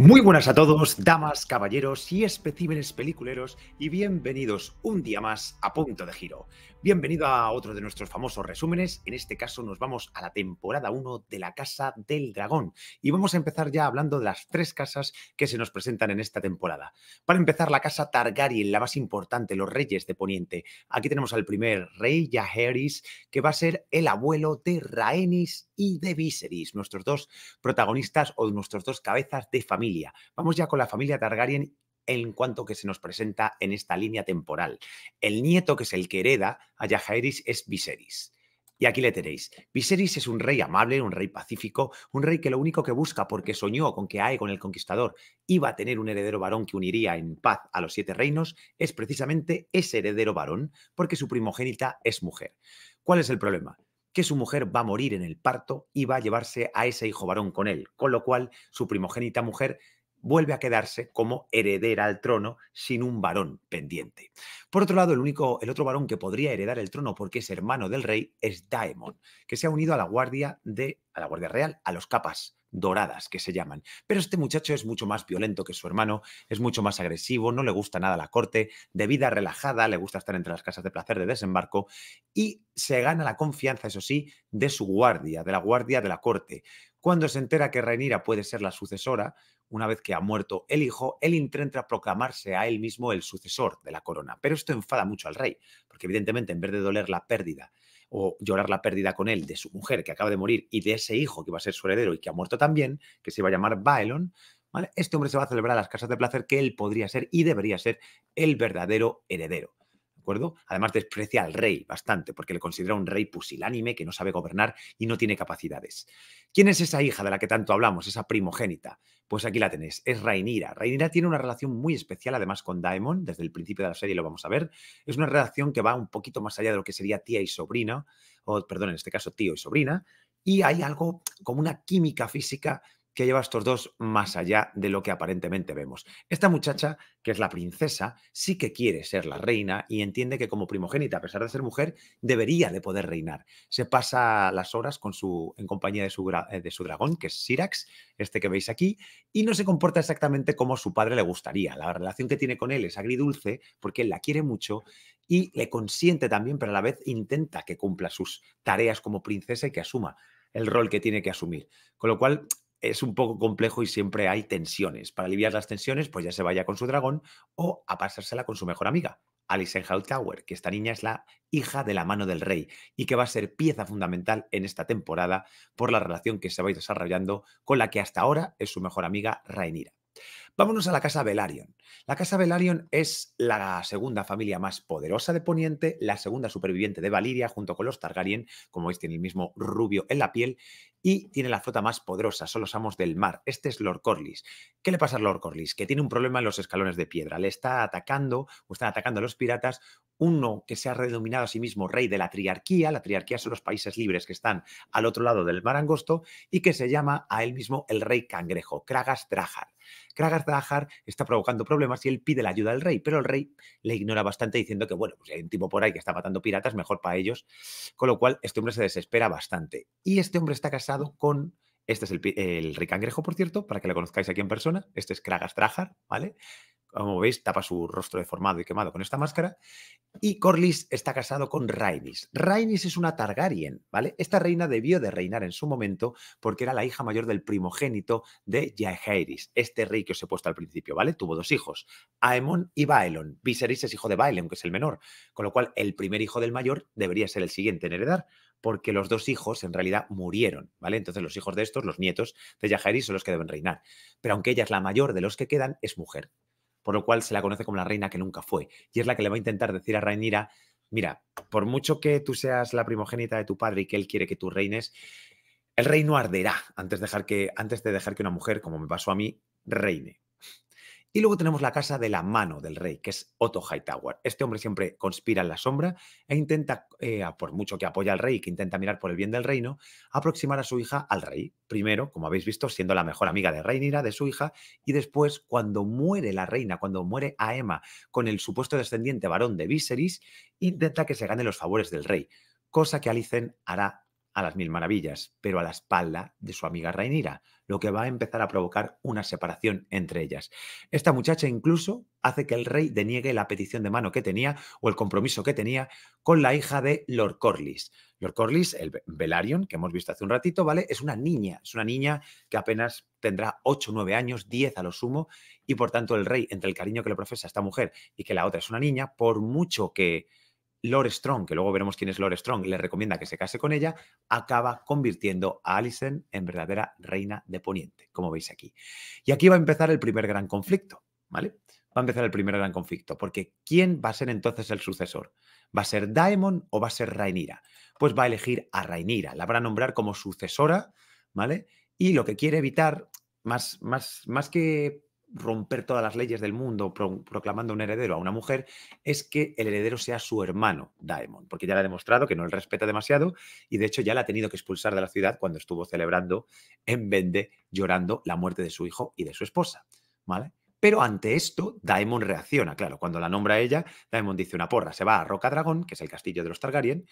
Muy buenas a todos, damas, caballeros y especímenes peliculeros, y bienvenidos un día más a Punto de Giro. Bienvenido a otro de nuestros famosos resúmenes. En este caso, nos vamos a la temporada 1 de La Casa del Dragón, y vamos a empezar ya hablando de las tres casas que se nos presentan en esta temporada. Para empezar, la casa Targaryen, la más importante, los reyes de Poniente. Aquí tenemos al primer rey, Jaehaerys, que va a ser el abuelo de Rhaenys y de Viserys, nuestros dos protagonistas o nuestros dos cabezas de familia Vamos ya con la familia Targaryen en cuanto que se nos presenta en esta línea temporal. El nieto, que es el que hereda a Jaehaerys es Viserys. Y aquí le tenéis. Viserys es un rey amable, un rey pacífico, un rey que lo único que busca, porque soñó con que con el Conquistador iba a tener un heredero varón que uniría en paz a los siete reinos, es precisamente ese heredero varón, porque su primogénita es mujer. ¿Cuál es el problema? que su mujer va a morir en el parto y va a llevarse a ese hijo varón con él, con lo cual su primogénita mujer vuelve a quedarse como heredera al trono sin un varón pendiente. Por otro lado, el único el otro varón que podría heredar el trono porque es hermano del rey es Daemon, que se ha unido a la guardia de a la guardia real, a los capas, doradas, que se llaman. Pero este muchacho es mucho más violento que su hermano, es mucho más agresivo, no le gusta nada la corte, de vida relajada, le gusta estar entre las casas de placer de desembarco y se gana la confianza, eso sí, de su guardia, de la guardia de la corte. Cuando se entera que Rhaenyra puede ser la sucesora, una vez que ha muerto el hijo, él intenta proclamarse a él mismo el sucesor de la corona. Pero esto enfada mucho al rey, porque evidentemente en vez de doler la pérdida o llorar la pérdida con él de su mujer que acaba de morir y de ese hijo que va a ser su heredero y que ha muerto también, que se va a llamar Baelon, Este hombre se va a celebrar a las casas de placer que él podría ser y debería ser el verdadero heredero. ¿De acuerdo? Además desprecia al rey bastante porque le considera un rey pusilánime que no sabe gobernar y no tiene capacidades. ¿Quién es esa hija de la que tanto hablamos, esa primogénita? Pues aquí la tenéis, es Rainira. Rainira tiene una relación muy especial además con Daemon, desde el principio de la serie lo vamos a ver. Es una relación que va un poquito más allá de lo que sería tía y sobrina, o perdón, en este caso tío y sobrina, y hay algo como una química física que lleva a estos dos más allá de lo que aparentemente vemos. Esta muchacha, que es la princesa, sí que quiere ser la reina y entiende que como primogénita, a pesar de ser mujer, debería de poder reinar. Se pasa las horas con su, en compañía de su, eh, de su dragón, que es Sirax, este que veis aquí, y no se comporta exactamente como su padre le gustaría. La relación que tiene con él es agridulce porque él la quiere mucho y le consiente también, pero a la vez intenta que cumpla sus tareas como princesa y que asuma el rol que tiene que asumir. Con lo cual, es un poco complejo y siempre hay tensiones. Para aliviar las tensiones, pues ya se vaya con su dragón o a pasársela con su mejor amiga, Alicent Hightower, que esta niña es la hija de la mano del rey y que va a ser pieza fundamental en esta temporada por la relación que se va a ir desarrollando con la que hasta ahora es su mejor amiga Rainira. Vámonos a la casa Velaryon. La casa Velaryon es la segunda familia más poderosa de Poniente, la segunda superviviente de Valiria junto con los Targaryen, como veis tiene el mismo rubio en la piel, y tiene la flota más poderosa, son los amos del mar. Este es Lord Corlys. ¿Qué le pasa a Lord Corlys? Que tiene un problema en los escalones de piedra. Le está atacando o están atacando a los piratas uno que se ha redenominado a sí mismo rey de la triarquía, la triarquía son los países libres que están al otro lado del mar angosto, y que se llama a él mismo el rey cangrejo, Kragas Drahar. Kragas Drahar está provocando problemas y él pide la ayuda del rey, pero el rey le ignora bastante diciendo que, bueno, pues hay un tipo por ahí que está matando piratas, mejor para ellos, con lo cual este hombre se desespera bastante. Y este hombre está casado con... Este es el, rey cangrejo, por cierto, para que lo conozcáis aquí en persona. Este es Kragas Trajar, ¿vale? como veis, tapa su rostro deformado y quemado con esta máscara. Y Corlys está casado con Rhaenys. Rhaenys es una Targaryen, ¿vale? Esta reina debió de reinar en su momento porque era la hija mayor del primogénito de Jaehaerys, este rey que os he puesto al principio, ¿vale? Tuvo dos hijos, Aemon y Baelon. Viserys es hijo de Baelon, que es el menor, con lo cual el primer hijo del mayor debería ser el siguiente en heredar porque los dos hijos en realidad murieron, ¿vale? Entonces los hijos de estos, los nietos de Jaehaerys son los que deben reinar. Pero aunque ella es la mayor de los que quedan, es mujer por lo cual se la conoce como la reina que nunca fue. Y es la que le va a intentar decir a Rainira, mira, por mucho que tú seas la primogénita de tu padre y que él quiere que tú reines, el reino arderá antes, dejar que, antes de dejar que una mujer, como me pasó a mí, reine. Y luego tenemos la casa de la mano del rey, que es Otto Hightower. Este hombre siempre conspira en la sombra e intenta, eh, por mucho que apoya al rey y que intenta mirar por el bien del reino, aproximar a su hija al rey. Primero, como habéis visto, siendo la mejor amiga de Reinira, de su hija, y después, cuando muere la reina, cuando muere Emma con el supuesto descendiente varón de Viserys, intenta que se gane los favores del rey, cosa que Alicen hará a las mil maravillas, pero a la espalda de su amiga Rainira, lo que va a empezar a provocar una separación entre ellas. Esta muchacha incluso hace que el rey deniegue la petición de mano que tenía o el compromiso que tenía con la hija de Lord Corlys. Lord Corlys, el Velaryon que hemos visto hace un ratito, ¿vale? Es una niña, es una niña que apenas tendrá 8, 9 años, 10 a lo sumo, y por tanto el rey, entre el cariño que le profesa a esta mujer y que la otra es una niña, por mucho que Lord Strong, que luego veremos quién es Lord Strong, le recomienda que se case con ella, acaba convirtiendo a Alison en verdadera reina de Poniente, como veis aquí. Y aquí va a empezar el primer gran conflicto, ¿vale? Va a empezar el primer gran conflicto, porque ¿quién va a ser entonces el sucesor? ¿Va a ser Daemon o va a ser Rainira? Pues va a elegir a Rainira, la va a nombrar como sucesora, ¿vale? Y lo que quiere evitar, más, más, más que romper todas las leyes del mundo proclamando un heredero a una mujer es que el heredero sea su hermano, Daemon, porque ya le ha demostrado que no le respeta demasiado y de hecho ya la ha tenido que expulsar de la ciudad cuando estuvo celebrando en Vende llorando la muerte de su hijo y de su esposa, ¿vale? Pero ante esto, Daemon reacciona, claro, cuando la nombra ella, Daemon dice una porra, se va a Roca Dragón, que es el castillo de los Targaryen,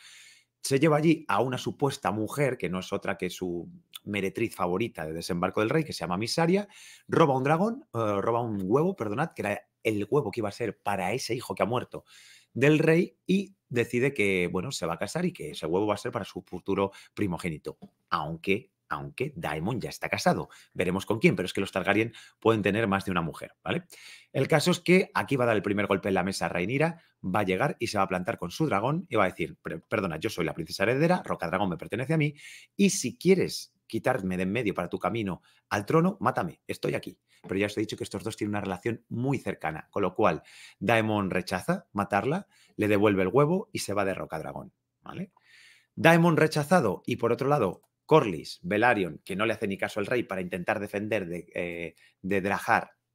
se lleva allí a una supuesta mujer, que no es otra que su meretriz favorita de Desembarco del Rey, que se llama Misaria, roba un dragón, eh, roba un huevo, perdonad, que era el huevo que iba a ser para ese hijo que ha muerto del rey y decide que, bueno, se va a casar y que ese huevo va a ser para su futuro primogénito, aunque aunque Daemon ya está casado. Veremos con quién, pero es que los Targaryen pueden tener más de una mujer, ¿vale? El caso es que aquí va a dar el primer golpe en la mesa Rainira, va a llegar y se va a plantar con su dragón y va a decir, perdona, yo soy la princesa heredera, Roca Dragón me pertenece a mí, y si quieres quitarme de en medio para tu camino al trono, mátame, estoy aquí. Pero ya os he dicho que estos dos tienen una relación muy cercana, con lo cual Daemon rechaza matarla, le devuelve el huevo y se va de Roca Dragón, ¿vale? Daemon rechazado y por otro lado Corlys, Velaryon, que no le hace ni caso al rey para intentar defender de, eh,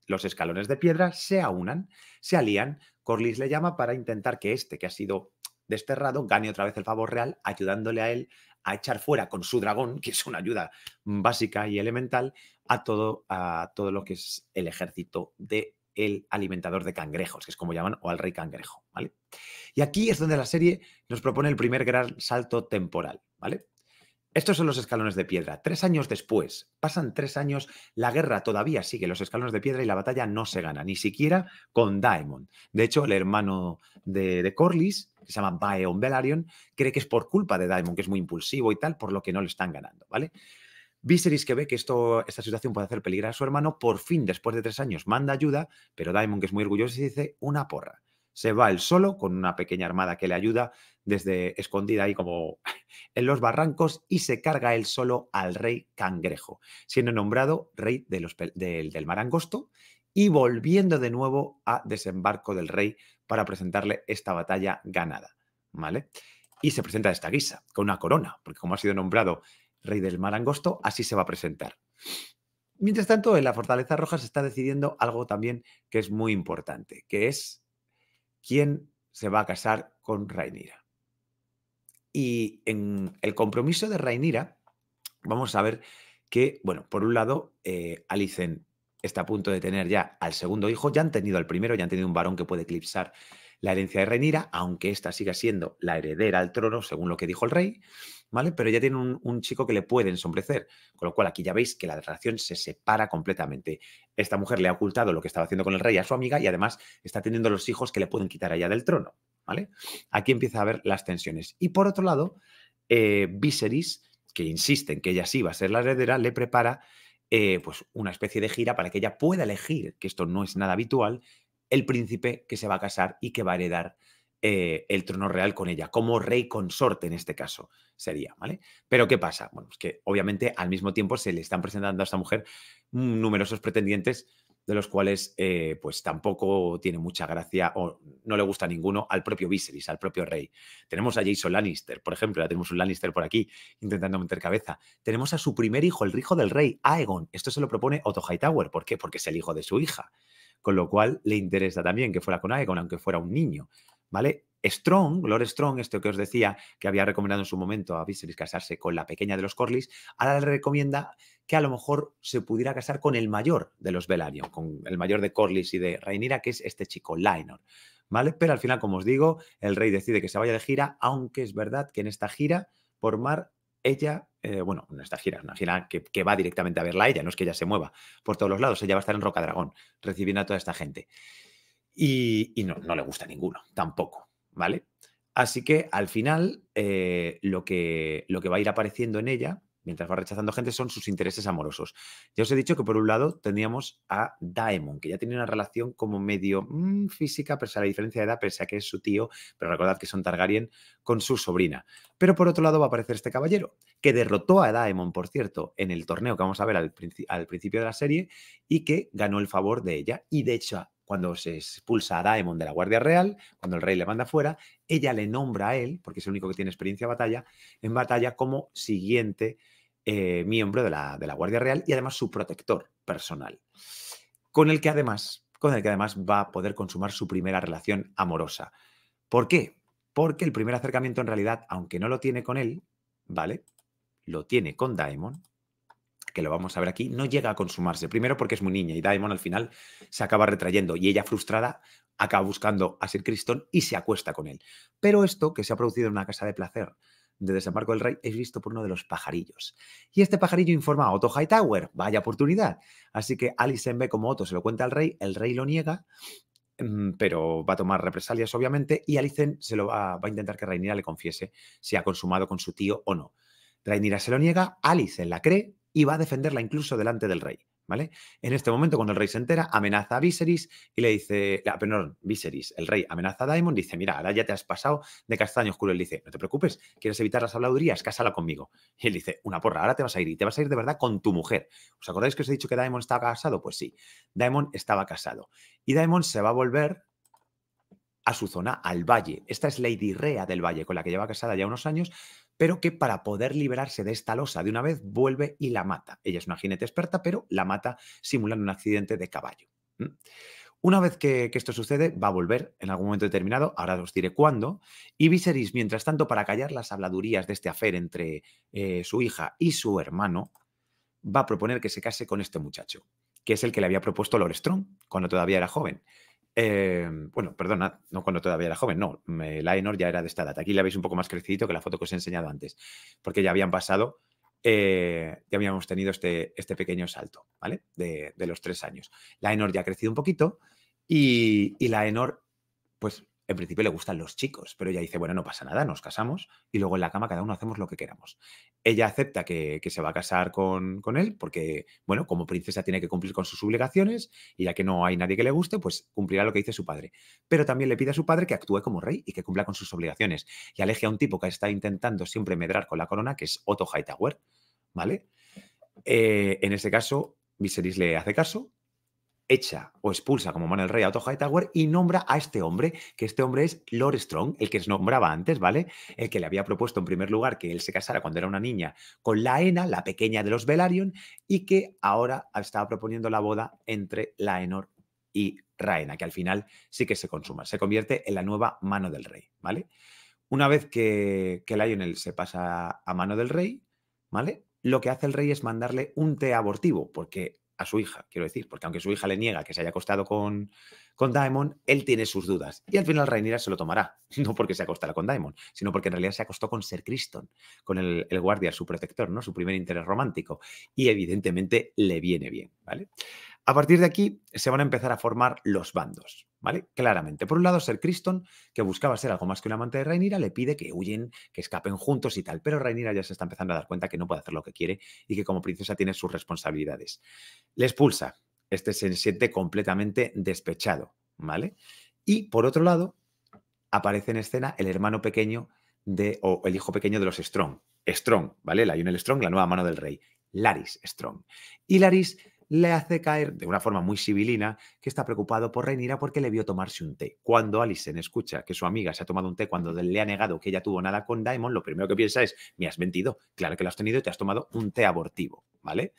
los escalones de piedra, se aunan, se alían. Corlys le llama para intentar que este, que ha sido desterrado, gane otra vez el favor real, ayudándole a él a echar fuera con su dragón, que es una ayuda básica y elemental, a todo, a todo lo que es el ejército de el alimentador de cangrejos, que es como llaman, o al rey cangrejo, ¿vale? Y aquí es donde la serie nos propone el primer gran salto temporal, ¿vale? Estos son los escalones de piedra. Tres años después, pasan tres años, la guerra todavía sigue, los escalones de piedra y la batalla no se gana, ni siquiera con Daemon. De hecho, el hermano de, de Corlys, que se llama Baeon Velaryon, cree que es por culpa de Daemon, que es muy impulsivo y tal, por lo que no le están ganando, ¿vale? Viserys, que ve que esto, esta situación puede hacer peligrar a su hermano, por fin, después de tres años, manda ayuda, pero Daemon, que es muy orgulloso, dice una porra. Se va él solo con una pequeña armada que le ayuda desde escondida ahí como en los barrancos y se carga él solo al rey cangrejo, siendo nombrado rey del mar angosto y volviendo de nuevo a desembarco del rey para presentarle esta batalla ganada, ¿vale? Y se presenta de esta guisa, con una corona, porque como ha sido nombrado rey del mar angosto, así se va a presentar. Mientras tanto, en la Fortaleza Roja se está decidiendo algo también que es muy importante, que es quién se va a casar con Rainira. Y en el compromiso de Rainira, vamos a ver que, bueno, por un lado, eh, Alicen está a punto de tener ya al segundo hijo, ya han tenido al primero, ya han tenido un varón que puede eclipsar la herencia de Rainira, aunque esta siga siendo la heredera al trono, según lo que dijo el rey, ¿vale? Pero ya tiene un, un, chico que le puede ensombrecer, con lo cual aquí ya veis que la relación se separa completamente. Esta mujer le ha ocultado lo que estaba haciendo con el rey a su amiga y además está teniendo los hijos que le pueden quitar allá del trono, ¿vale? Aquí empieza a haber las tensiones. Y por otro lado, eh, Viserys, que insiste en que ella sí va a ser la heredera, le prepara eh, pues una especie de gira para que ella pueda elegir, que esto no es nada habitual, el príncipe que se va a casar y que va a heredar eh, el trono real con ella, como rey consorte en este caso sería, ¿vale? Pero ¿qué pasa? Bueno, que obviamente al mismo tiempo se le están presentando a esta mujer numerosos pretendientes de los cuales eh, pues tampoco tiene mucha gracia o no le gusta ninguno al propio Viserys, al propio rey. Tenemos a Jason Lannister, por ejemplo, ya tenemos un Lannister por aquí intentando meter cabeza. Tenemos a su primer hijo, el hijo del rey, Aegon. Esto se lo propone Otto Hightower. ¿Por qué? Porque es el hijo de su hija. Con lo cual le interesa también que fuera con Aegon, aunque fuera un niño. ¿Vale? Strong, Lord Strong, esto que os decía, que había recomendado en su momento a Viserys casarse con la pequeña de los Corlys, ahora le recomienda que a lo mejor se pudiera casar con el mayor de los Velaryon, con el mayor de Corlys y de Rhaenyra, que es este chico, Lainor. ¿Vale? Pero al final, como os digo, el rey decide que se vaya de gira, aunque es verdad que en esta gira por mar, ella, eh, bueno, en esta gira, una gira que, va directamente a verla a ella, no es que ella se mueva por todos los lados, ella va a estar en Rocadragón recibiendo a toda esta gente. Y, no, le gusta ninguno, tampoco, ¿vale? Así que al final, eh, lo que va a ir apareciendo en ella mientras va rechazando gente, son sus intereses amorosos. Ya os he dicho que por un lado teníamos a Daemon, que ya tiene una relación como medio mm, física, pese a la diferencia de edad, pese a que es su tío, pero recordad que son Targaryen, con su sobrina. Pero por otro lado va a aparecer este caballero, que derrotó a Daemon, por cierto, en el torneo que vamos a ver al, al principio de la serie y que ganó el favor de ella. Y de hecho, cuando se expulsa a Daemon de la Guardia Real, cuando el rey le manda fuera, ella le nombra a él, porque es el único que tiene experiencia batalla, en batalla como siguiente eh, miembro de la, Guardia Real y además su protector personal, con el que además, con el que además va a poder consumar su primera relación amorosa. ¿Por qué? Porque el primer acercamiento en realidad, aunque no lo tiene con él, ¿vale? Lo tiene con Daemon, que lo vamos a ver aquí, no llega a consumarse. Primero porque es muy niña y Daemon al final se acaba retrayendo y ella frustrada acaba buscando a Sir Criston y se acuesta con él. Pero esto que se ha producido en una casa de placer de Desembarco del Rey es visto por uno de los pajarillos. Y este pajarillo informa a Otto Hightower, vaya oportunidad. Así que Alison ve como Otto se lo cuenta al rey, el rey lo niega mm, pero va a tomar represalias, obviamente, y Alicen se lo va, a intentar que Rainira le confiese si ha consumado con su tío o no. Rainira se lo niega, Alicen la cree, y va a defenderla incluso delante del rey. ¿Vale? En este momento, cuando el rey se entera, amenaza a Viserys y le dice, perdón, Viserys, el rey amenaza a Daemon, dice, mira, ahora ya te has pasado de castaño oscuro. Él dice, no te preocupes, quieres evitar las habladurías, cásala conmigo. Y él dice, una porra, ahora te vas a ir y te vas a ir de verdad con tu mujer. ¿Os acordáis que os he dicho que Daemon estaba casado? Pues sí, Daemon estaba casado. Y Daemon se va a volver a su zona, al valle. Esta es Lady Rea del valle, con la que lleva casada ya unos años, pero que para poder liberarse de esta losa de una vez vuelve y la mata. Ella es una jinete experta, pero la mata simulando un accidente de caballo. Una vez que, esto sucede, va a volver en algún momento determinado, ahora os diré cuándo, y Viserys, mientras tanto, para callar las habladurías de este afer entre eh, su hija y su hermano, va a proponer que se case con este muchacho, que es el que le había propuesto Lord Strong cuando todavía era joven. Em, bueno, perdona, no cuando todavía era joven, no, La Enor ya era de esta edad. Aquí la veis un poco más crecidito que la foto que os he enseñado antes, porque ya habían pasado, eh, ya habíamos tenido este, este pequeño salto, ¿vale? De, los tres años. La Enor ya ha crecido un poquito y, la Enor, pues en principio le gustan los chicos, pero ella dice, bueno, no pasa nada, nos casamos y luego en la cama cada uno hacemos lo que queramos. Ella acepta que, se va a casar con, con, él porque, bueno, como princesa tiene que cumplir con sus obligaciones y ya que no hay nadie que le guste, pues cumplirá lo que dice su padre. Pero también le pide a su padre que actúe como rey y que cumpla con sus obligaciones y aleje a un tipo que está intentando siempre medrar con la corona, que es Otto Hightower, ¿vale? Eh, en ese caso, Viserys le hace caso echa o expulsa como mano del Rey a Otto Hightower y nombra a este hombre, que este hombre es Lord Strong, el que se nombraba antes, ¿vale? El que le había propuesto en primer lugar que él se casara cuando era una niña con Laena, la pequeña de los Velaryon, y que ahora estaba proponiendo la boda entre Laenor y Raena, que al final sí que se consuma, se convierte en la nueva mano del rey, ¿vale? Una vez que, que Lionel se pasa a mano del rey, ¿vale? Lo que hace el rey es mandarle un té abortivo, porque a su hija, quiero decir, porque aunque su hija le niega que se haya acostado con, con Daemon, él tiene sus dudas. Y al final Rhaenyra se lo tomará. No porque se acostara con Daemon, sino porque en realidad se acostó con Ser Criston, con el, guardia, su protector, ¿no? Su primer interés romántico. Y evidentemente le viene bien, ¿vale? A partir de aquí se van a empezar a formar los bandos, ¿vale? Claramente. Por un lado, Ser Criston, que buscaba ser algo más que un amante de Rhaenyra, le pide que huyen, que escapen juntos y tal. Pero Rhaenyra ya se está empezando a dar cuenta que no puede hacer lo que quiere y que como princesa tiene sus responsabilidades. Le expulsa, este se siente completamente despechado, ¿vale? Y por otro lado, aparece en escena el hermano pequeño de, o el hijo pequeño de los Strong. Strong, ¿vale? La Lionel Strong, la nueva mano del rey. Laris Strong. Y Laris le hace caer de una forma muy sibilina que está preocupado por Reinira porque le vio tomarse un té. Cuando Alison escucha que su amiga se ha tomado un té cuando le ha negado que ella tuvo nada con Diamond, lo primero que piensa es, me has mentido, claro que lo has tenido y te has tomado un té abortivo, ¿vale?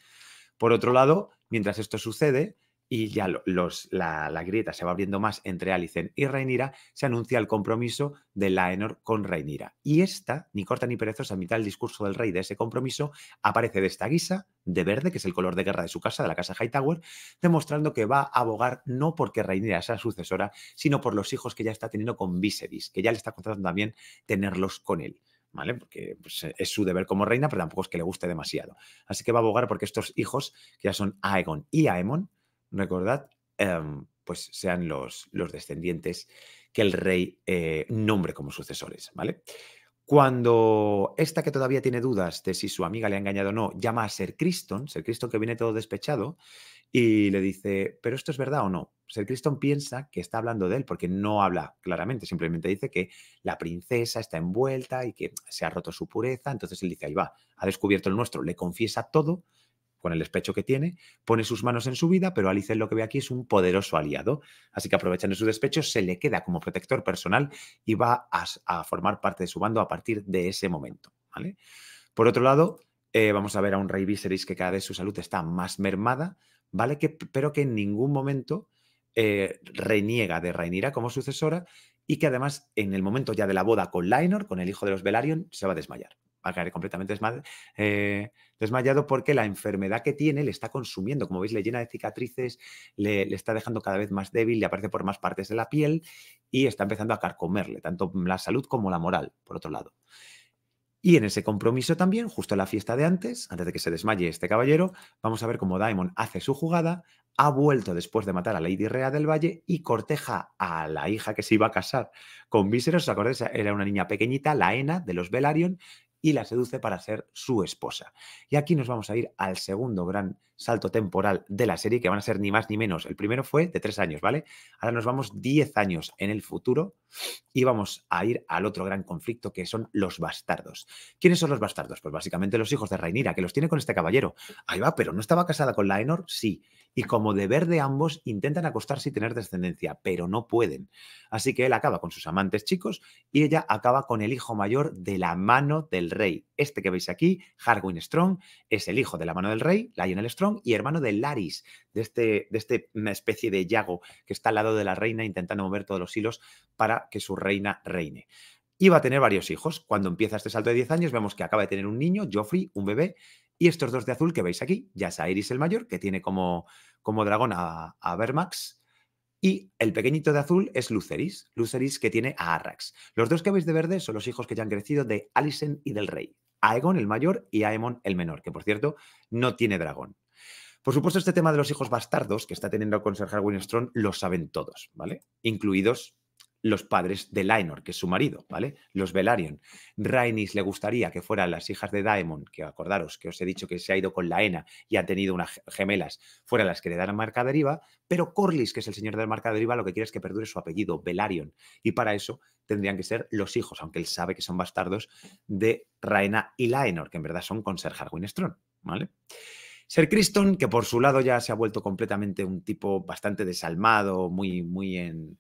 Por otro lado, Mientras esto sucede y ya los, la, grieta se va abriendo más entre Alicen y Reinira, se anuncia el compromiso de Laenor con Reinira. Y esta, ni corta ni perezosa, a mitad del discurso del rey de ese compromiso, aparece de esta guisa, de verde, que es el color de guerra de su casa, de la casa Hightower, demostrando que va a abogar no porque Reinira sea sucesora, sino por los hijos que ya está teniendo con Viserys, que ya le está contando también tenerlos con él. ¿vale? Porque pues, es su deber como reina, pero tampoco es que le guste demasiado. Así que va a abogar porque estos hijos, que ya son Aegon y Aemon, recordad, em, pues sean los, los, descendientes que el rey eh, nombre como sucesores, ¿vale? Cuando esta que todavía tiene dudas de si su amiga le ha engañado o no, llama a Ser Criston, Ser Criston que viene todo despechado, y le dice, ¿pero esto es verdad o no? Sir Criston piensa que está hablando de él, porque no habla claramente, simplemente dice que la princesa está envuelta y que se ha roto su pureza, entonces él dice, ahí va, ha descubierto el nuestro, le confiesa todo con el despecho que tiene, pone sus manos en su vida, pero Alice lo que ve aquí es un poderoso aliado, así que aprovechando su despecho se le queda como protector personal y va a, formar parte de su bando a partir de ese momento, ¿vale? Por otro lado, eh, vamos a ver a un rey Viserys que cada vez su salud está más mermada, ¿vale? pero que en ningún momento eh, reniega de Rainira como sucesora y que además en el momento ya de la boda con Lainor, con el hijo de los Velaryon, se va a desmayar. Va a caer completamente eh, desmayado porque la enfermedad que tiene le está consumiendo. Como veis, le llena de cicatrices, le, está dejando cada vez más débil, le aparece por más partes de la piel y está empezando a carcomerle, tanto la salud como la moral, por otro lado. Y en ese compromiso también, justo en la fiesta de antes, antes de que se desmaye este caballero, vamos a ver cómo Daemon hace su jugada, ha vuelto después de matar a Lady Rea del Valle y corteja a la hija que se iba a casar con Viserys. ¿Os acordáis? Era una niña pequeñita, la Ena de los Velaryon, y la seduce para ser su esposa. Y aquí nos vamos a ir al segundo gran salto temporal de la serie, que van a ser ni más ni menos. El primero fue de tres años, ¿vale? Ahora nos vamos diez años en el futuro y vamos a ir al otro gran conflicto que son los bastardos. ¿Quiénes son los bastardos? Pues básicamente los hijos de Rainira que los tiene con este caballero. Ahí va, pero ¿no estaba casada con Laenor? Sí. Y como deber de ambos, intentan acostarse y tener descendencia, pero no pueden. Así que él acaba con sus amantes chicos y ella acaba con el hijo mayor de la mano del rey. Este que veis aquí, Harwin Strong, es el hijo de la mano del rey, Lionel Strong, y hermano de Laris, de, este, de este, especie de Yago que está al lado de la reina intentando mover todos los hilos para que su reina reine. Y va a tener varios hijos. Cuando empieza este salto de 10 años, vemos que acaba de tener un niño, Joffrey, un bebé, y estos dos de azul que veis aquí, ya es Iris el mayor, que tiene como, como dragón a, a Vermax, y el pequeñito de azul es Luceris, Luceris que tiene a Arrax. Los dos que veis de verde son los hijos que ya han crecido de Alicent y del rey, Aegon el mayor y Aemon el menor, que por cierto no tiene dragón. Por supuesto, este tema de los hijos bastardos que está teniendo el Harwin winston lo saben todos, ¿vale? Incluidos los padres de Laenor, que es su marido, ¿vale? Los Velaryon. Rhaenys le gustaría que fueran las hijas de Daemon, que acordaros que os he dicho que se ha ido con Laena y ha tenido unas gemelas, fueran las que le dan marca deriva, pero Corlys, que es el señor la marca deriva, lo que quiere es que perdure su apellido, Velaryon, y para eso tendrían que ser los hijos, aunque él sabe que son bastardos, de Rhaena y Laenor, que en verdad son con ¿vale? Ser Criston, que por su lado ya se ha vuelto completamente un tipo bastante desalmado, muy, muy en,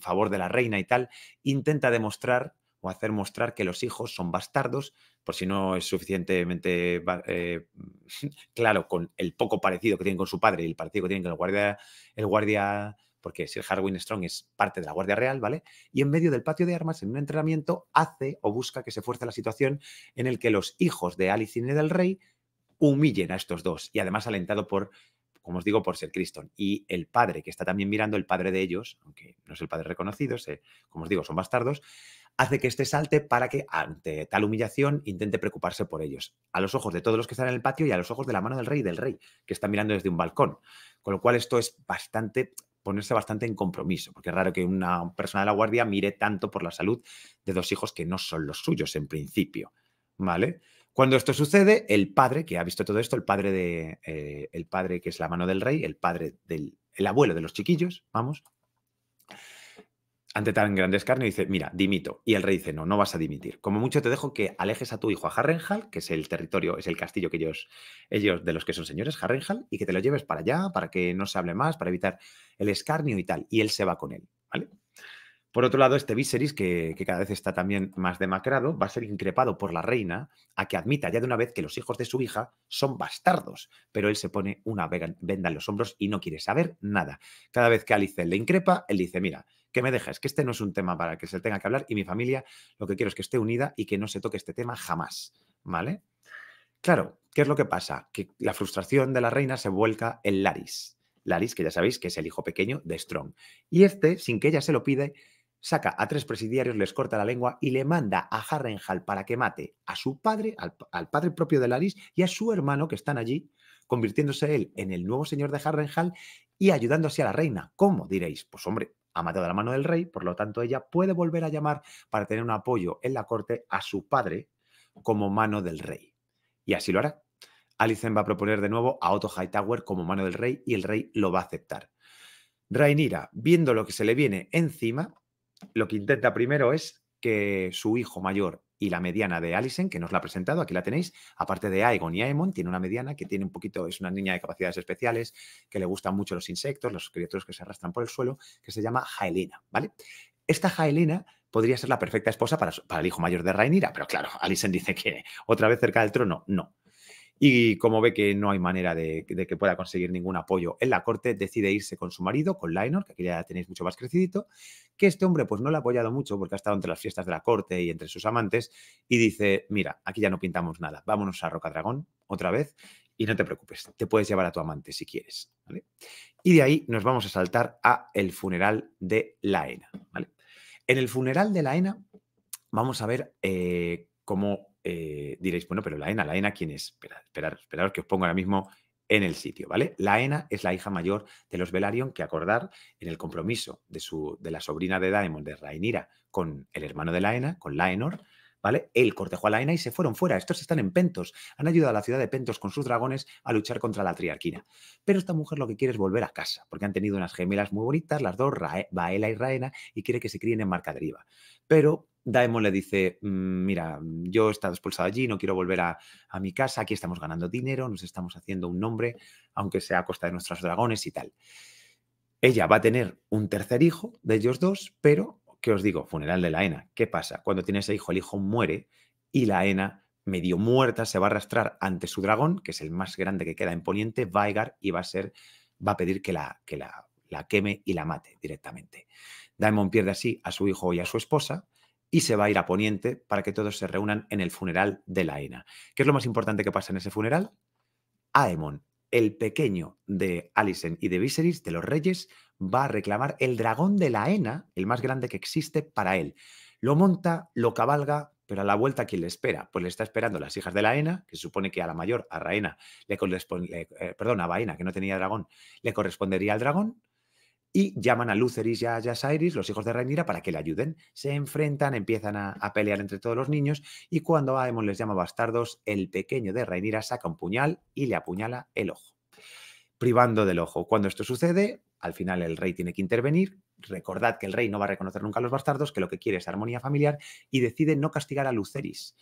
favor de la reina y tal, intenta demostrar o hacer mostrar que los hijos son bastardos, por si no es suficientemente eh, claro con el poco parecido que tienen con su padre y el parecido que tienen con el guardia, el guardia, porque Sir Harwin Strong es parte de la Guardia Real, ¿vale? Y en medio del patio de armas, en un entrenamiento, hace o busca que se fuerce la situación en el que los hijos de Alicine del Rey humillen a estos dos y además alentado por, como os digo, por ser Criston. Y el padre, que está también mirando, el padre de ellos, aunque no es el padre reconocido, se, como os digo, son bastardos, hace que este salte para que ante tal humillación intente preocuparse por ellos, a los ojos de todos los que están en el patio y a los ojos de la mano del rey del rey, que está mirando desde un balcón. Con lo cual esto es bastante ponerse bastante en compromiso, porque es raro que una persona de la guardia mire tanto por la salud de dos hijos que no son los suyos en principio, ¿vale? Cuando esto sucede, el padre, que ha visto todo esto, el padre de eh, el padre que es la mano del rey, el padre del el abuelo de los chiquillos, vamos, ante tan grande escarnio, dice, mira, dimito. Y el rey dice, no, no vas a dimitir. Como mucho te dejo que alejes a tu hijo a Harrenhal, que es el territorio, es el castillo que ellos, ellos de los que son señores, Harrenhal, y que te lo lleves para allá, para que no se hable más, para evitar el escarnio y tal. Y él se va con él, ¿vale? Por otro lado, este Viserys, que, que, cada vez está también más demacrado, va a ser increpado por la reina a que admita ya de una vez que los hijos de su hija son bastardos, pero él se pone una venda en los hombros y no quiere saber nada. Cada vez que Alice le increpa, él dice, mira, que me dejes, que este no es un tema para que se tenga que hablar y mi familia lo que quiero es que esté unida y que no se toque este tema jamás, ¿vale? Claro, ¿qué es lo que pasa? Que la frustración de la reina se vuelca en Laris. Laris, que ya sabéis que es el hijo pequeño de Strong. Y este, sin que ella se lo pide, saca a tres presidiarios, les corta la lengua y le manda a Harrenhal para que mate a su padre, al, padre propio de Laris y a su hermano que están allí, convirtiéndose él en el nuevo señor de Harrenhal y ayudándose a la reina. ¿Cómo? Diréis, pues hombre, ha matado a la mano del rey, por lo tanto ella puede volver a llamar para tener un apoyo en la corte a su padre como mano del rey. Y así lo hará. Alicen va a proponer de nuevo a Otto Hightower como mano del rey y el rey lo va a aceptar. Rainira, viendo lo que se le viene encima, lo que intenta primero es que su hijo mayor y la mediana de Alison, que nos la ha presentado, aquí la tenéis, aparte de Aegon y Aemon, tiene una mediana que tiene un poquito, es una niña de capacidades especiales, que le gustan mucho los insectos, los criaturas que se arrastran por el suelo, que se llama Jaelina, ¿vale? Esta Jaelina podría ser la perfecta esposa para, el hijo mayor de Rhaenyra, pero claro, Alison dice que otra vez cerca del trono, no y como ve que no hay manera de, que pueda conseguir ningún apoyo en la corte, decide irse con su marido, con Lainor, que aquí ya tenéis mucho más crecidito, que este hombre pues no le ha apoyado mucho porque ha estado entre las fiestas de la corte y entre sus amantes y dice, mira, aquí ya no pintamos nada, vámonos a Rocadragón otra vez y no te preocupes, te puedes llevar a tu amante si quieres, Y de ahí nos vamos a saltar a el funeral de Laena, En el funeral de Laena vamos a ver eh, cómo eh, diréis, bueno, pero la ENA, ¿la ENA quién es? Esperad, esperad, que os pongo ahora mismo en el sitio, ¿vale? La ENA es la hija mayor de los Velaryon, que acordar en el compromiso de, su, de la sobrina de Daemon, de Rainira, con el hermano de la ENA, con Laenor, ¿vale? Él cortejó a la ENA y se fueron fuera. Estos están en Pentos. Han ayudado a la ciudad de Pentos con sus dragones a luchar contra la triarquina. Pero esta mujer lo que quiere es volver a casa, porque han tenido unas gemelas muy bonitas, las dos, Baela y Raena, y quiere que se críen en Marca Deriva. Pero Daemon le dice, mm, mira, mm, yo he estado expulsado allí, no quiero volver a, mi casa, aquí estamos ganando dinero, nos estamos haciendo un nombre, aunque sea a costa de nuestros dragones y tal. Ella va a tener un tercer hijo de ellos dos, pero, ¿qué os digo? Funeral de la ENA. ¿Qué pasa? Cuando tiene ese hijo, el hijo muere y la ENA, medio muerta, se va a arrastrar ante su dragón, que es el más grande que queda en Poniente, va y va a ser, va a pedir que la, que la, la queme y la mate directamente. Daemon pierde así a su hijo y a su esposa, y se va a ir a Poniente para que todos se reúnan en el funeral de la Ena. ¿Qué es lo más importante que pasa en ese funeral? Aemon, el pequeño de Alicent y de Viserys, de los reyes, va a reclamar el dragón de la Ena, el más grande que existe para él. Lo monta, lo cabalga, pero a la vuelta, ¿quién le espera? Pues le está esperando las hijas de la Ena, que se supone que a la mayor, a Raena, le corresponde, eh, perdón, a Baena, que no tenía dragón, le correspondería al dragón y llaman a Luceris y a Yasairis, los hijos de Rhaenyra, para que le ayuden. Se enfrentan, empiezan a, pelear entre todos los niños y cuando Aemon les llama bastardos, el pequeño de Rhaenyra saca un puñal y le apuñala el ojo, privando del ojo. Cuando esto sucede, al final el rey tiene que intervenir. Recordad que el rey no va a reconocer nunca a los bastardos, que lo que quiere es armonía familiar y decide no castigar a Luceris.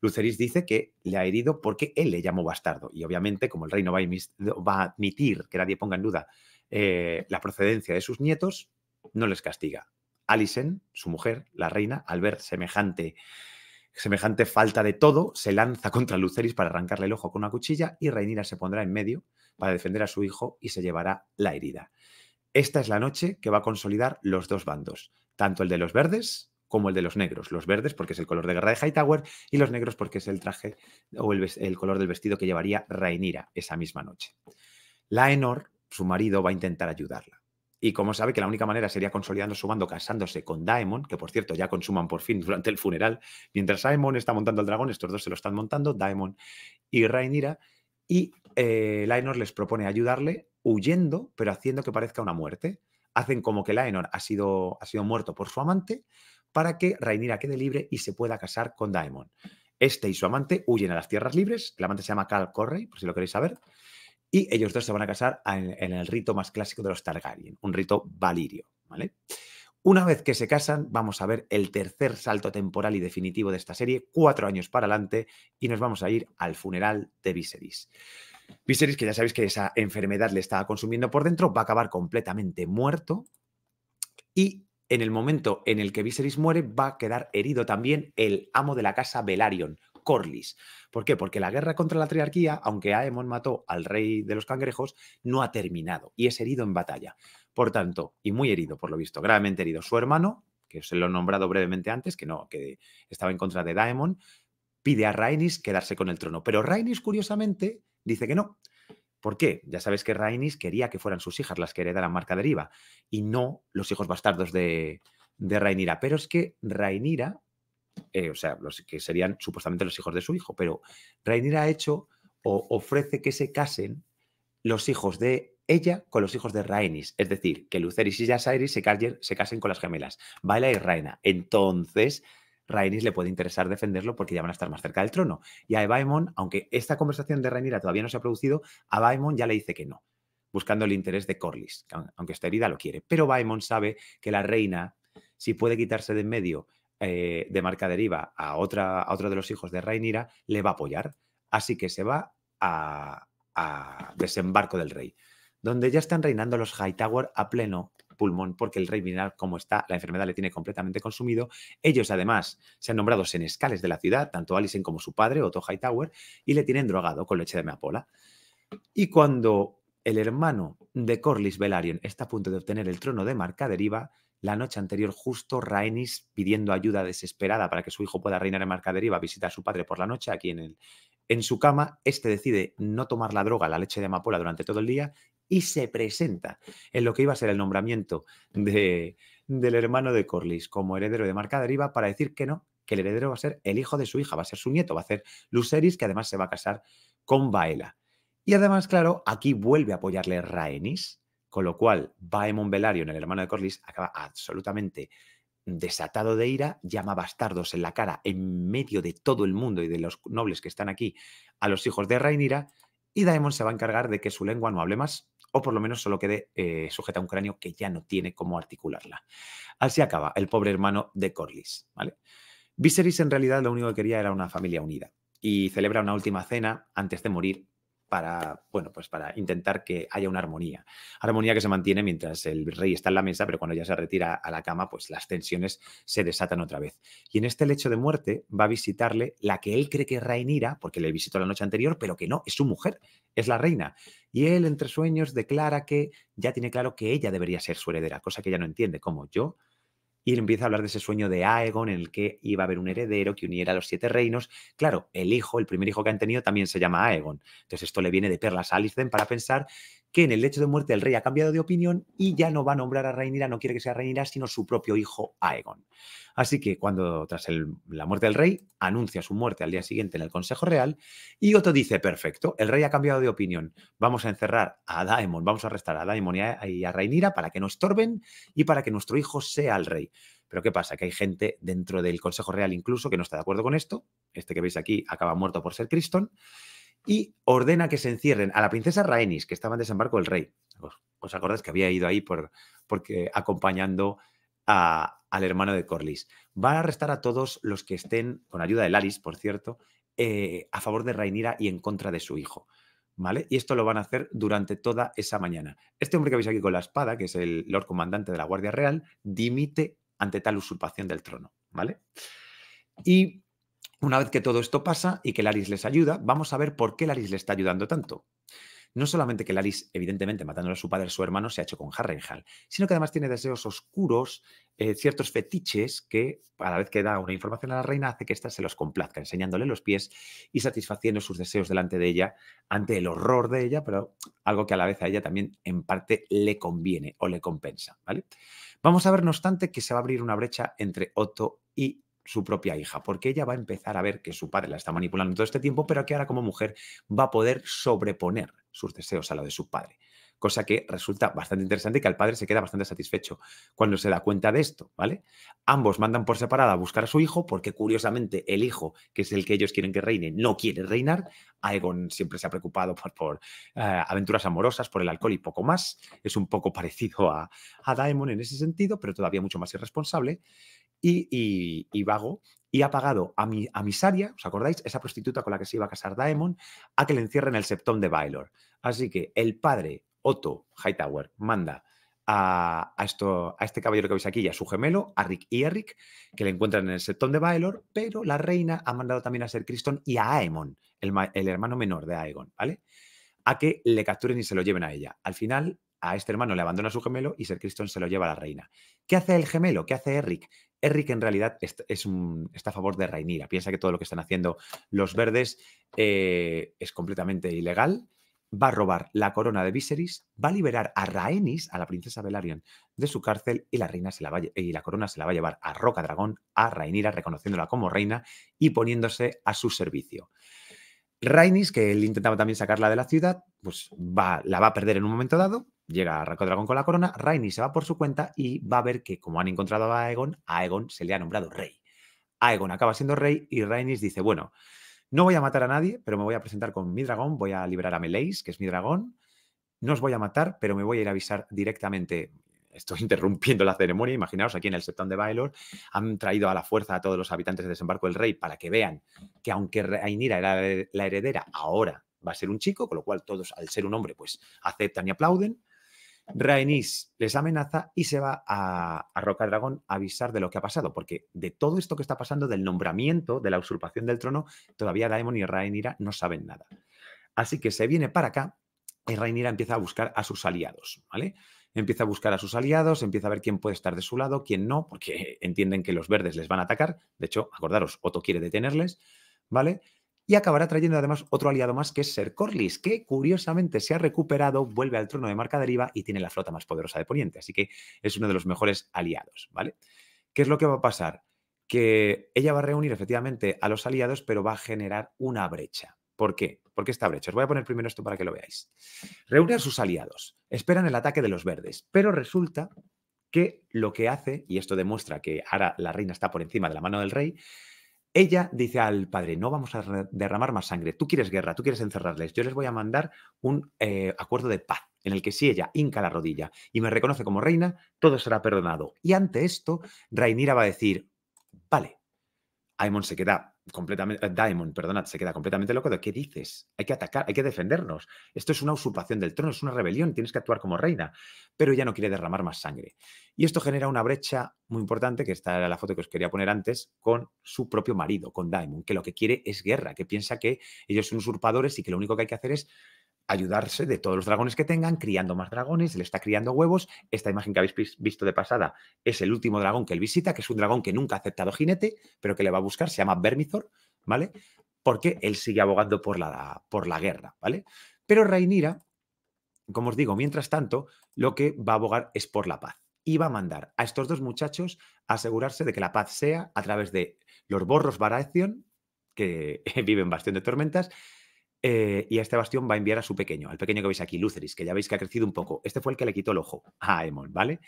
Luceris dice que le ha herido porque él le llamó bastardo. Y obviamente, como el rey no va a admitir que nadie ponga en duda eh, la procedencia de sus nietos no les castiga. Alison, su mujer, la reina, al ver semejante, semejante falta de todo, se lanza contra Luceris para arrancarle el ojo con una cuchilla y Reinira se pondrá en medio para defender a su hijo y se llevará la herida. Esta es la noche que va a consolidar los dos bandos, tanto el de los verdes como el de los negros. Los verdes porque es el color de guerra de Hightower y los negros porque es el traje o el, color del vestido que llevaría Rainira esa misma noche. La Enor su marido va a intentar ayudarla. Y como sabe que la única manera sería consolidando su mando casándose con Daemon, que por cierto ya consuman por fin durante el funeral. Mientras Daemon está montando el dragón, estos dos se lo están montando, Daemon y Rhaenyra. Y eh, Laenor les propone ayudarle huyendo, pero haciendo que parezca una muerte. Hacen como que Laenor ha sido, ha sido muerto por su amante para que Rainira quede libre y se pueda casar con Daemon. Este y su amante huyen a las tierras libres. El amante se llama Cal Correy, por si lo queréis saber y ellos dos se van a casar en, el rito más clásico de los Targaryen, un rito valirio, ¿vale? Una vez que se casan, vamos a ver el tercer salto temporal y definitivo de esta serie, cuatro años para adelante, y nos vamos a ir al funeral de Viserys. Viserys, que ya sabéis que esa enfermedad le estaba consumiendo por dentro, va a acabar completamente muerto, y en el momento en el que Viserys muere, va a quedar herido también el amo de la casa Velaryon, Corlys. ¿Por qué? Porque la guerra contra la triarquía, aunque Aemon mató al rey de los cangrejos, no ha terminado y es herido en batalla. Por tanto, y muy herido por lo visto, gravemente herido su hermano, que se lo he nombrado brevemente antes, que no, que estaba en contra de Daemon, pide a Rhaenys quedarse con el trono. Pero Rhaenys, curiosamente, dice que no. ¿Por qué? Ya sabes que Rhaenys quería que fueran sus hijas las que heredaran marca deriva y no los hijos bastardos de, de Pero es que Rhaenyra eh, o sea, los que serían supuestamente los hijos de su hijo, pero Rainier ha hecho o ofrece que se casen los hijos de ella con los hijos de Rainis. es decir, que Luceris y Yasiris se, se, casen con las gemelas, Baila y Raina. Entonces, Rainis le puede interesar defenderlo porque ya van a estar más cerca del trono. Y a Evaemon, aunque esta conversación de Rhaenyra todavía no se ha producido, a Vaimon ya le dice que no, buscando el interés de Corlys, aunque esta herida lo quiere. Pero Baemon sabe que la reina, si puede quitarse de en medio eh, de marca deriva a, otra, a otro de los hijos de Rhaenyra, le va a apoyar. Así que se va a, desembarco del rey, donde ya están reinando los Hightower a pleno pulmón porque el rey mineral, como está, la enfermedad le tiene completamente consumido. Ellos, además, se han nombrado senescales de la ciudad, tanto Alison como su padre, Otto Hightower, y le tienen drogado con leche de meapola. Y cuando el hermano de Corlys Velaryon está a punto de obtener el trono de Marca Deriva, la noche anterior, justo, Rhaenys, pidiendo ayuda desesperada para que su hijo pueda reinar en Deriva, visita a su padre por la noche aquí en, en su cama. Este decide no tomar la droga, la leche de amapola, durante todo el día y se presenta en lo que iba a ser el nombramiento de, del hermano de Corlys como heredero de Marca Deriva para decir que no, que el heredero va a ser el hijo de su hija, va a ser su nieto, va a ser Luceris, que además se va a casar con Baela. Y además, claro, aquí vuelve a apoyarle Rhaenys con lo cual, Baemon Belario, el hermano de Corlys, acaba absolutamente desatado de ira, llama bastardos en la cara en medio de todo el mundo y de los nobles que están aquí a los hijos de Rhaenyra y Daemon se va a encargar de que su lengua no hable más o por lo menos solo quede eh, sujeta a un cráneo que ya no tiene cómo articularla. Así acaba el pobre hermano de Corlys, Viserys en realidad lo único que quería era una familia unida y celebra una última cena antes de morir para, bueno, pues para intentar que haya una armonía. Armonía que se mantiene mientras el rey está en la mesa, pero cuando ya se retira a la cama, pues las tensiones se desatan otra vez. Y en este lecho de muerte va a visitarle la que él cree que es Rainira, porque le visitó la noche anterior, pero que no, es su mujer, es la reina. Y él, entre sueños, declara que ya tiene claro que ella debería ser su heredera, cosa que ella no entiende, como yo y empieza a hablar de ese sueño de Aegon en el que iba a haber un heredero que uniera los siete reinos. Claro, el hijo, el primer hijo que han tenido también se llama Aegon. Entonces esto le viene de perlas a para pensar que en el hecho de muerte el rey ha cambiado de opinión y ya no va a nombrar a Reinira, no quiere que sea Reinira, sino su propio hijo Aegon. Así que cuando tras la muerte del rey anuncia su muerte al día siguiente en el Consejo Real y Otto dice, perfecto, el rey ha cambiado de opinión, vamos a encerrar a Daemon, vamos a arrestar a Daemon y a, Reinira para que no estorben y para que nuestro hijo sea el rey. Pero ¿qué pasa? Que hay gente dentro del Consejo Real incluso que no está de acuerdo con esto. Este que veis aquí acaba muerto por ser Criston y ordena que se encierren a la princesa Rainis que estaba en desembarco del rey. ¿Os, acordáis que había ido ahí por, porque acompañando a, al hermano de Corlys? Va a arrestar a todos los que estén, con ayuda de Laris, por cierto, eh, a favor de Rainira y en contra de su hijo. ¿Vale? Y esto lo van a hacer durante toda esa mañana. Este hombre que veis aquí con la espada, que es el Lord Comandante de la Guardia Real, dimite ante tal usurpación del trono, ¿vale? Y una vez que todo esto pasa y que Laris les ayuda, vamos a ver por qué Laris le está ayudando tanto. No solamente que Laris, evidentemente, matándole a su padre, su hermano, se ha hecho con Harrenhal, sino que además tiene deseos oscuros, eh, ciertos fetiches que, a la vez que da una información a la reina, hace que ésta se los complazca, enseñándole los pies y satisfaciendo sus deseos delante de ella, ante el horror de ella, pero algo que a la vez a ella también, en parte, le conviene o le compensa. ¿vale? Vamos a ver, no obstante, que se va a abrir una brecha entre Otto y su propia hija, porque ella va a empezar a ver que su padre la está manipulando todo este tiempo, pero que ahora como mujer va a poder sobreponer sus deseos a los de su padre. Cosa que resulta bastante interesante y que al padre se queda bastante satisfecho cuando se da cuenta de esto, ¿vale? Ambos mandan por separada a buscar a su hijo porque curiosamente el hijo, que es el que ellos quieren que reine, no quiere reinar. Aegon siempre se ha preocupado por, eh, aventuras amorosas, por el alcohol y poco más. Es un poco parecido a, a Daemon en ese sentido, pero todavía mucho más irresponsable y, vago y ha pagado a, mi, a Misaria, ¿os acordáis? Esa prostituta con la que se iba a casar Daemon, a que le encierren en el septón de Baelor. Así que el padre, Otto Hightower, manda a, esto, a este caballero que veis aquí y a su gemelo, a Rick y Eric, que le encuentran en el septón de Baelor, pero la reina ha mandado también a Ser Criston y a Aemon, el, hermano menor de Aegon, ¿vale? A que le capturen y se lo lleven a ella. Al final, a este hermano le abandona su gemelo y Ser Criston se lo lleva a la reina. ¿Qué hace el gemelo? ¿Qué hace Eric? Eric en realidad es está a favor de Rainira. Piensa que todo lo que están haciendo los verdes eh, es completamente ilegal. Va a robar la corona de Viserys, va a liberar a Rhaenys, a la princesa Velaryon, de su cárcel y la, reina se la va, y la corona se la va a llevar a Roca Dragón, a Rainira, reconociéndola como reina y poniéndose a su servicio. Rhaenys, que él intentaba también sacarla de la ciudad, pues la va a perder en un momento dado llega dragón con la corona, Rainy se va por su cuenta y va a ver que, como han encontrado a Aegon, a Aegon se le ha nombrado rey. Aegon acaba siendo rey y Rainis dice, bueno, no voy a matar a nadie, pero me voy a presentar con mi dragón, voy a liberar a Meleis, que es mi dragón, no os voy a matar, pero me voy a ir a avisar directamente, estoy interrumpiendo la ceremonia, imaginaos aquí en el septón de Baelor, han traído a la fuerza a todos los habitantes de desembarco del rey para que vean que aunque Ainira era la heredera, ahora va a ser un chico, con lo cual todos, al ser un hombre, pues aceptan y aplauden. Rhaenys les amenaza y se va a, Rocadragón a avisar de lo que ha pasado, porque de todo esto que está pasando, del nombramiento, de la usurpación del trono, todavía Daemon y Rhaenyra no saben nada. Así que se viene para acá y Rhaenyra empieza a buscar a sus aliados, ¿vale? Empieza a buscar a sus aliados, empieza a ver quién puede estar de su lado, quién no, porque entienden que los verdes les van a atacar. De hecho, acordaros, Otto quiere detenerles, ¿vale? y acabará trayendo además otro aliado más que es Ser Corlys, que curiosamente se ha recuperado, vuelve al trono de marca deriva y tiene la flota más poderosa de Poniente, así que es uno de los mejores aliados, ¿vale? ¿Qué es lo que va a pasar? Que ella va a reunir efectivamente a los aliados, pero va a generar una brecha. ¿Por qué? Porque esta brecha. Os voy a poner primero esto para que lo veáis. Reúne a sus aliados, esperan el ataque de los verdes, pero resulta que lo que hace, y esto demuestra que ahora la reina está por encima de la mano del rey, ella dice al padre, no vamos a derramar más sangre, tú quieres guerra, tú quieres encerrarles, yo les voy a mandar un eh, acuerdo de paz en el que si ella hinca la rodilla y me reconoce como reina, todo será perdonado. Y ante esto, Rainira va a decir, vale, Aemon se queda completamente, eh, Diamond, perdona, se queda completamente loco de qué dices. Hay que atacar, hay que defendernos. Esto es una usurpación del trono, es una rebelión, tienes que actuar como reina. Pero ella no quiere derramar más sangre. Y esto genera una brecha muy importante, que esta era la foto que os quería poner antes, con su propio marido, con Diamond, que lo que quiere es guerra, que piensa que ellos son usurpadores y que lo único que hay que hacer es ayudarse de todos los dragones que tengan, criando más dragones, le está criando huevos. Esta imagen que habéis visto de pasada es el último dragón que él visita, que es un dragón que nunca ha aceptado jinete, pero que le va a buscar, se llama Vermithor, ¿vale? Porque él sigue abogando por la, por la guerra, ¿vale? Pero Rainira como os digo, mientras tanto, lo que va a abogar es por la paz. Y va a mandar a estos dos muchachos a asegurarse de que la paz sea a través de los borros Baratheon, que viven Bastión de Tormentas, eh, y a este bastión va a enviar a su pequeño, al pequeño que veis aquí, Luceris, que ya veis que ha crecido un poco. Este fue el que le quitó el ojo a Aemon, ¿vale?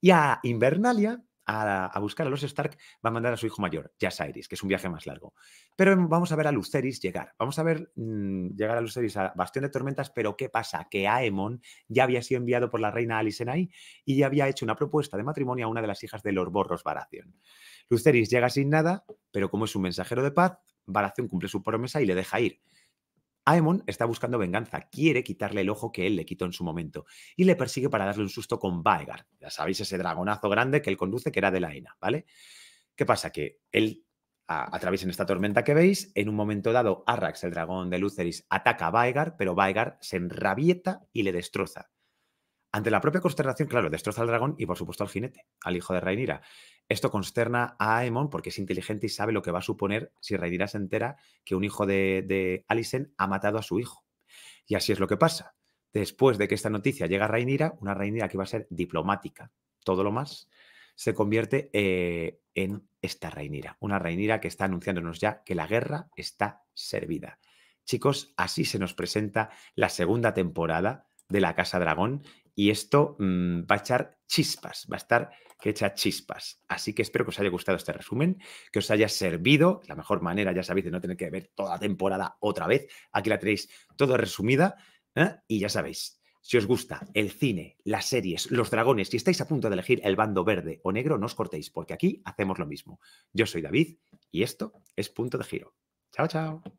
Y a Invernalia, a, buscar a los Stark, va a mandar a su hijo mayor, Jasiris, que es un viaje más largo. Pero vamos a ver a Luceris llegar. Vamos a ver mm, llegar a Luceris a Bastión de Tormentas, pero ¿qué pasa? Que Aemon ya había sido enviado por la reina ahí y ya había hecho una propuesta de matrimonio a una de las hijas de los Borros Baratheon. Luceris llega sin nada, pero como es un mensajero de paz, Baratheon cumple su promesa y le deja ir. Aemon está buscando venganza, quiere quitarle el ojo que él le quitó en su momento y le persigue para darle un susto con Baegar, Ya sabéis, ese dragonazo grande que él conduce, que era de la ENA, ¿vale? ¿Qué pasa? Que él través en esta tormenta que veis. En un momento dado, Arrax, el dragón de Luceris, ataca a Vaegar, pero Baegar se enrabieta y le destroza. Ante la propia consternación, claro, destroza al dragón y por supuesto al jinete, al hijo de Reinira. Esto consterna a Aemon porque es inteligente y sabe lo que va a suponer si Reinira se entera que un hijo de, de Alicent ha matado a su hijo. Y así es lo que pasa. Después de que esta noticia llega a Rhaenyra, una Reinira que va a ser diplomática, todo lo más, se convierte eh, en esta Reinira, una Reinira que está anunciándonos ya que la guerra está servida. Chicos, así se nos presenta la segunda temporada de La Casa Dragón y esto mm, va a echar chispas, va a estar que echa chispas. Así que espero que os haya gustado este resumen, que os haya servido. La mejor manera, ya sabéis, de no tener que ver toda la temporada otra vez. Aquí la tenéis todo resumida ¿eh? y ya sabéis. Si os gusta el cine, las series, los dragones, si estáis a punto de elegir el bando verde o negro, no os cortéis, porque aquí hacemos lo mismo. Yo soy David y esto es Punto de Giro. Chao, chao.